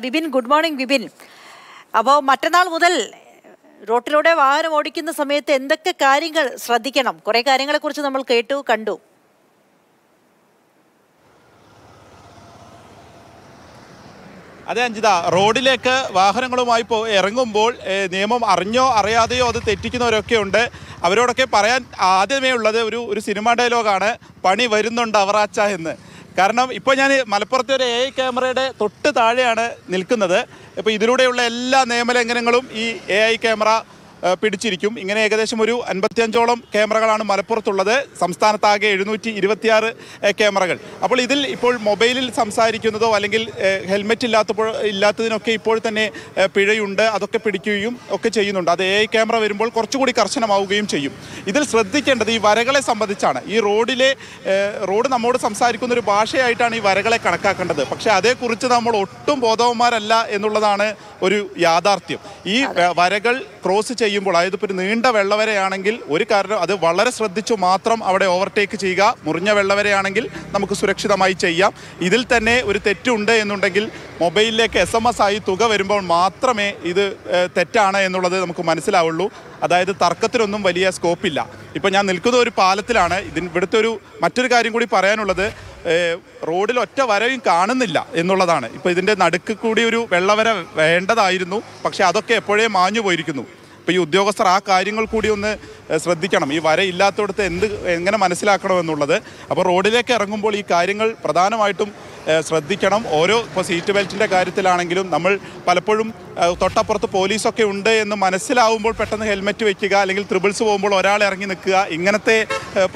Bibin good morning Bibin അപ്പോൾ മറ്റന്നാൾ മുതൽ റോട്ടിലൂടെ വാഹനം ഓടിക്കുന്ന സമയത്ത് എന്തൊക്കെ കാര്യങ്ങൾ ശ്രദ്ധിക്കണം കുറേ കാര്യങ്ങളെക്കുറിച്ച് നമ്മൾ കേട്ടു കണ്ടു അതെ അഞ്ജിത റോഡിലേക്ക് വാഹനങ്ങളുമായി പോ ഇറങ്ങുമ്പോൾ നിയമം അറിഞ്ഞോ അറിയാതെയോ അത് തെറ്റിക്കുന്നവരൊക്കെ ഉണ്ട് അവരോടൊക്കെ പറയാൻ ആദ്യമേ ഉള്ളത് ഒരു ഒരു സിനിമ ഡയലോഗാണ് പണി വരുന്നുണ്ട് അവറാച്ച എന്ന് കാരണം ഇപ്പോൾ ഞാൻ മലപ്പുറത്തെ ഒരു എ ഐ ക്യാമറയുടെ തൊട്ട് താഴെയാണ് നിൽക്കുന്നത് ഇപ്പോൾ ഇതിലൂടെയുള്ള എല്ലാ നിയമലംഘനങ്ങളും ഈ എ ഐ ക്യാമറ പിടിച്ചിരിക്കും ഇങ്ങനെ ഏകദേശം ഒരു അൻപത്തിയഞ്ചോളം ക്യാമറകളാണ് മലപ്പുറത്തുള്ളത് സംസ്ഥാനത്താകെ എഴുന്നൂറ്റി ഇരുപത്തിയാറ് ക്യാമറകൾ അപ്പോൾ ഇതിൽ ഇപ്പോൾ മൊബൈലിൽ സംസാരിക്കുന്നതോ അല്ലെങ്കിൽ ഹെൽമെറ്റ് ഇല്ലാത്തപ്പോൾ ഇല്ലാത്തതിനൊക്കെ ഇപ്പോൾ തന്നെ പിഴയുണ്ട് അതൊക്കെ പിടിക്കുകയും ഒക്കെ ചെയ്യുന്നുണ്ട് അത് എ ഐ ക്യാമറ വരുമ്പോൾ കുറച്ചുകൂടി കർശനമാവുകയും ചെയ്യും ഇതിൽ ശ്രദ്ധിക്കേണ്ടത് ഈ വരകളെ സംബന്ധിച്ചാണ് ഈ റോഡിലെ റോഡ് നമ്മോട് സംസാരിക്കുന്ന ഒരു ഭാഷയായിട്ടാണ് ഈ വരകളെ കണക്കാക്കേണ്ടത് പക്ഷേ അതേക്കുറിച്ച് നമ്മൾ ഒട്ടും ബോധവന്മാരല്ല എന്നുള്ളതാണ് ഒരു യാഥാർത്ഥ്യം ഈ വരകൾ ക്രോസ് ചെയ്യുന്നത് ചെയ്യുമ്പോൾ അതായത് ഇപ്പോൾ ഒരു നീണ്ട വെള്ളവരെയാണെങ്കിൽ ഒരു കാരണം അത് വളരെ ശ്രദ്ധിച്ചു മാത്രം അവിടെ ഓവർടേക്ക് ചെയ്യുക മുറിഞ്ഞ വെള്ളവരെയാണെങ്കിൽ നമുക്ക് സുരക്ഷിതമായി ചെയ്യാം ഇതിൽ തന്നെ ഒരു തെറ്റുണ്ട് എന്നുണ്ടെങ്കിൽ മൊബൈലിലേക്ക് എസ് എം എസ് ആയി തുക വരുമ്പോൾ മാത്രമേ ഇത് തെറ്റാണ് എന്നുള്ളത് നമുക്ക് മനസ്സിലാവുള്ളൂ അതായത് തർക്കത്തിനൊന്നും വലിയ സ്കോപ്പില്ല ഇപ്പോൾ ഞാൻ നിൽക്കുന്ന ഒരു പാലത്തിലാണ് ഇതിന് ഇവിടുത്തെ ഒരു മറ്റൊരു കാര്യം കൂടി പറയാനുള്ളത് റോഡിൽ ഒറ്റ വരയും കാണുന്നില്ല എന്നുള്ളതാണ് ഇപ്പോൾ ഇതിൻ്റെ നടുക്ക് കൂടി ഒരു വെള്ളവര വേണ്ടതായിരുന്നു പക്ഷേ അതൊക്കെ എപ്പോഴേ മാഞ്ഞു പോയിരിക്കുന്നു അപ്പോൾ ഈ ഉദ്യോഗസ്ഥർ ആ കാര്യങ്ങൾ കൂടി ഒന്ന് ശ്രദ്ധിക്കണം ഈ വരയില്ലാത്തടത്ത് എന്ത് എങ്ങനെ മനസ്സിലാക്കണമെന്നുള്ളത് അപ്പോൾ റോഡിലേക്ക് ഇറങ്ങുമ്പോൾ ഈ കാര്യങ്ങൾ പ്രധാനമായിട്ടും ശ്രദ്ധിക്കണം ഓരോ ഇപ്പോൾ സീറ്റ് ബെൽറ്റിൻ്റെ കാര്യത്തിലാണെങ്കിലും നമ്മൾ പലപ്പോഴും തൊട്ടപ്പുറത്ത് പോലീസൊക്കെ ഉണ്ട് എന്ന് മനസ്സിലാവുമ്പോൾ പെട്ടെന്ന് ഹെൽമെറ്റ് വെക്കുക അല്ലെങ്കിൽ ത്രിബിൾസ് പോകുമ്പോൾ ഒരാൾ ഇറങ്ങി നിൽക്കുക ഇങ്ങനത്തെ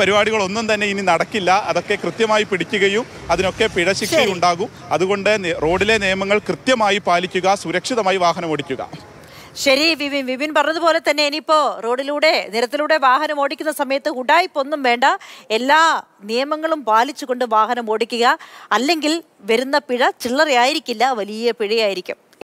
പരിപാടികളൊന്നും തന്നെ ഇനി നടക്കില്ല അതൊക്കെ കൃത്യമായി പിടിക്കുകയും അതിനൊക്കെ പിഴ ഉണ്ടാകും അതുകൊണ്ട് റോഡിലെ നിയമങ്ങൾ കൃത്യമായി പാലിക്കുക സുരക്ഷിതമായി വാഹനം ഓടിക്കുക ശരി വിപിൻ വിപിൻ പറഞ്ഞതുപോലെ തന്നെ ഇനിയിപ്പോ റോഡിലൂടെ നിരത്തിലൂടെ വാഹനം ഓടിക്കുന്ന സമയത്ത് ഉടായ്പൊന്നും വേണ്ട എല്ലാ നിയമങ്ങളും പാലിച്ചുകൊണ്ട് വാഹനം ഓടിക്കുക അല്ലെങ്കിൽ വരുന്ന പിഴ ചില്ലറയായിരിക്കില്ല വലിയ പിഴയായിരിക്കും